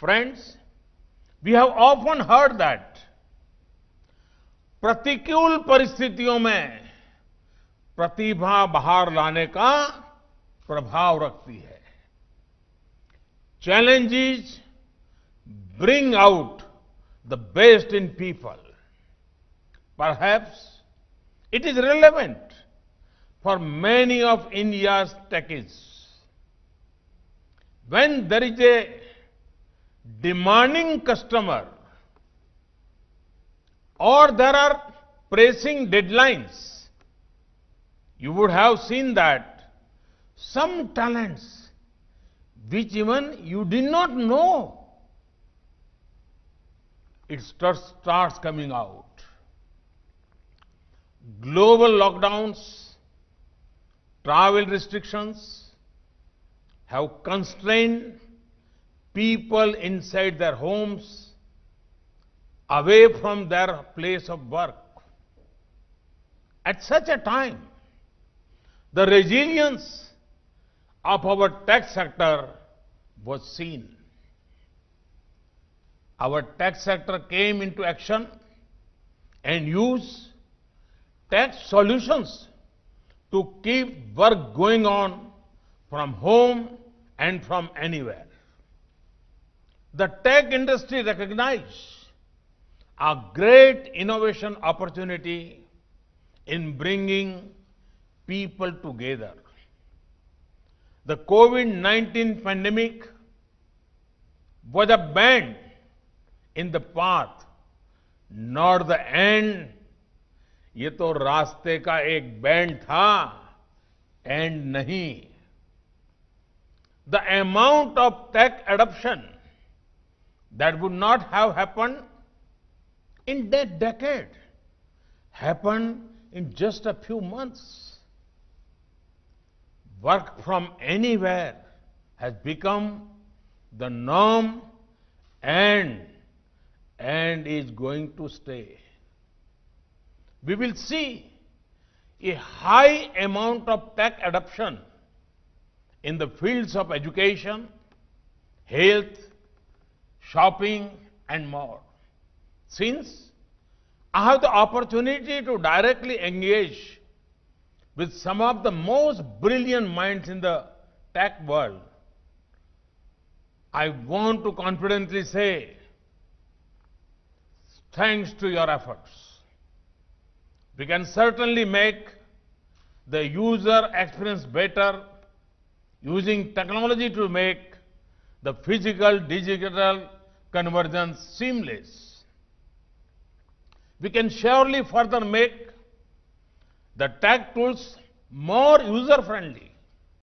Friends we have often heard that प्रतिकूल परिस्थितियों में प्रतिभा बाहर लाने का प्रभाव रखती है challenges bring out the best in people perhaps it is relevant for many of India techies when there is a demanding customer or there are pressing deadlines. You would have seen that some talents which even you did not know, it starts coming out. Global lockdowns, travel restrictions have constrained people inside their homes, away from their place of work. At such a time, the resilience of our tech sector was seen. Our tech sector came into action and used tech solutions to keep work going on from home and from anywhere. the tech industry recognize a great innovation opportunity in bringing people together. The COVID-19 pandemic was a bend in the path, not the end. ये तो रास्ते का एक band था and नहीं the amount of tech adoption that would not have happened in that decade happened in just a few months. Work from anywhere has become the norm and and is going to stay. We will see a high amount of tech adoption in the fields of education, health, shopping and more. Since I have the opportunity to directly engage with some of the most brilliant minds in the tech world, I want to confidently say, thanks to your efforts, we can certainly make the user experience better using technology to make the physical, digital, convergence seamless. We can surely further make the tag tools more user friendly